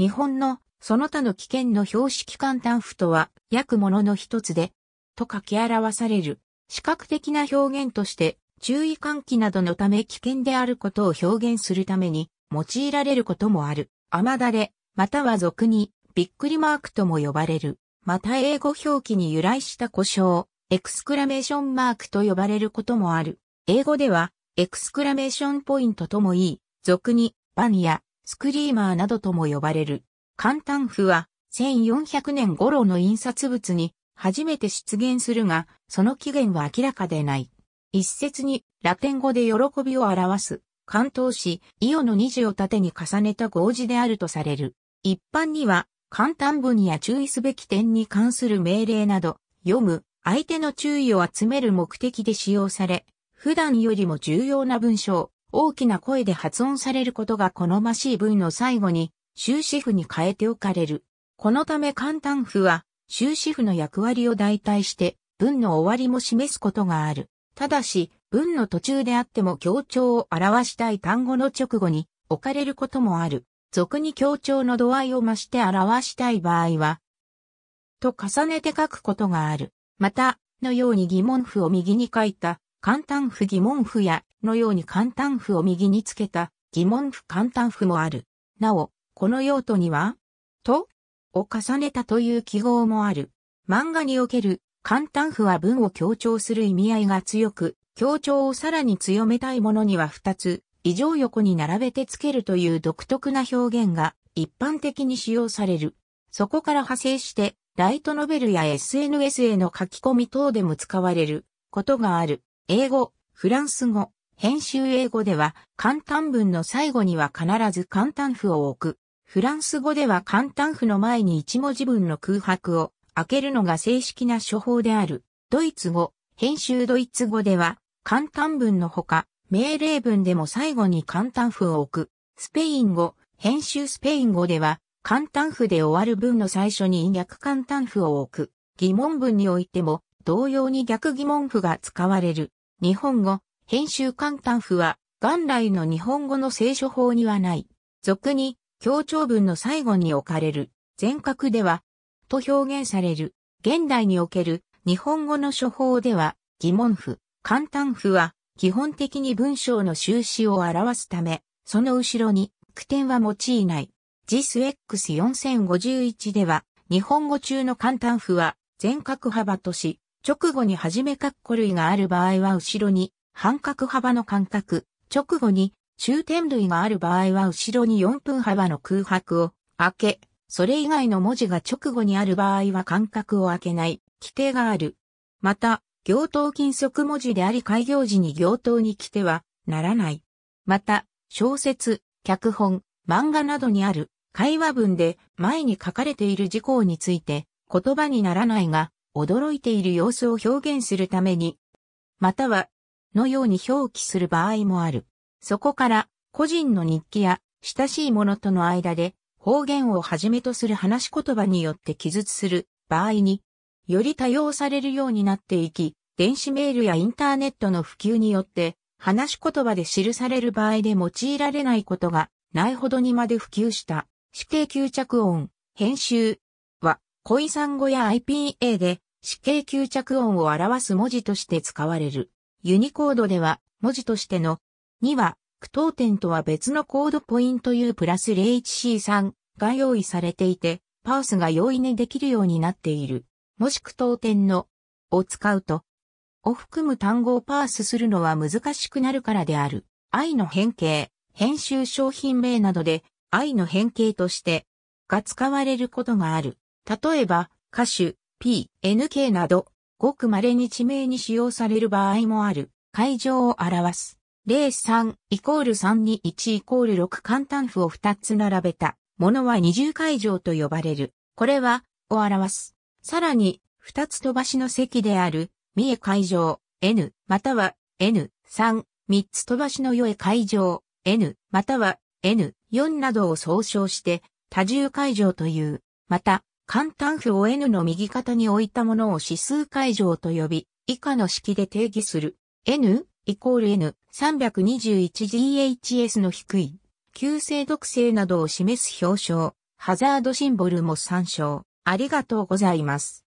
日本のその他の危険の標識簡単譜とは、約ものの一つで、と書き表される、視覚的な表現として、注意喚起などのため危険であることを表現するために、用いられることもある。雨だれ、または俗に、びっくりマークとも呼ばれる。また英語表記に由来した故障、エクスクラメーションマークと呼ばれることもある。英語では、エクスクラメーションポイントともいい、俗に、バンや、スクリーマーなどとも呼ばれる。簡単譜は1400年頃の印刷物に初めて出現するが、その起源は明らかでない。一説にラテン語で喜びを表す、関東詩、イオの二字を縦に重ねた合字であるとされる。一般には、簡単文や注意すべき点に関する命令など、読む、相手の注意を集める目的で使用され、普段よりも重要な文章、大きな声で発音されることが好ましい文の最後に終止符に変えておかれる。このため簡単符は終止符の役割を代替して文の終わりも示すことがある。ただし、文の途中であっても強調を表したい単語の直後に置かれることもある。俗に強調の度合いを増して表したい場合は、と重ねて書くことがある。また、のように疑問符を右に書いた簡単符疑問符やのように簡単符を右につけた疑問符簡単符もある。なお、この用途には、と、を重ねたという記号もある。漫画における簡単符は文を強調する意味合いが強く、強調をさらに強めたいものには二つ、異常横に並べてつけるという独特な表現が一般的に使用される。そこから派生して、ライトノベルや SNS への書き込み等でも使われることがある。英語、フランス語、編集英語では、簡単文の最後には必ず簡単符を置く。フランス語では簡単符の前に一文字分の空白を開けるのが正式な処方である。ドイツ語、編集ドイツ語では、簡単文のほか、命令文でも最後に簡単符を置く。スペイン語、編集スペイン語では、簡単符で終わる文の最初に逆簡単符を置く。疑問文においても、同様に逆疑問符が使われる。日本語、編集簡単譜は、元来の日本語の聖書法にはない。俗に、協調文の最後に置かれる、全角では、と表現される。現代における、日本語の書法では、疑問符、簡単符は、基本的に文章の終止を表すため、その後ろに、句点は用いない。JISX4051 では、日本語中の簡単符は、全角幅とし、直後に始め括弧類がある場合は後ろに半角幅の間隔、直後に終点類がある場合は後ろに4分幅の空白を開け、それ以外の文字が直後にある場合は間隔を開けない規定がある。また、行頭金属文字であり開業時に行頭に来てはならない。また、小説、脚本、漫画などにある会話文で前に書かれている事項について言葉にならないが、驚いている様子を表現するために、または、のように表記する場合もある。そこから、個人の日記や、親しい者との間で、方言をはじめとする話し言葉によって記述する場合に、より多用されるようになっていき、電子メールやインターネットの普及によって、話し言葉で記される場合で用いられないことがないほどにまで普及した。指定吸着音、編集、恋産語や IPA で死刑吸着音を表す文字として使われる。ユニコードでは文字としての2は句闘点とは別のコードポイント U プラス 0HC3 が用意されていて、パースが容易にできるようになっている。もし句闘点のを使うと、を含む単語をパースするのは難しくなるからである。I の変形、編集商品名などで I の変形としてが使われることがある。例えば、歌手、P、NK など、ごく稀に地名に使用される場合もある、会場を表す。0 3イコール3に1イコール6簡単符を2つ並べたものは二重会場と呼ばれる。これは、を表す。さらに、2つ飛ばしの席である、三重会場、N、または N、3、3つ飛ばしの良え会場、N、または N、4などを総称して、多重会場という。また、簡単符を n の右肩に置いたものを指数解乗と呼び、以下の式で定義する。n イコール n321ghs の低い、旧性毒性などを示す表彰、ハザードシンボルも参照。ありがとうございます。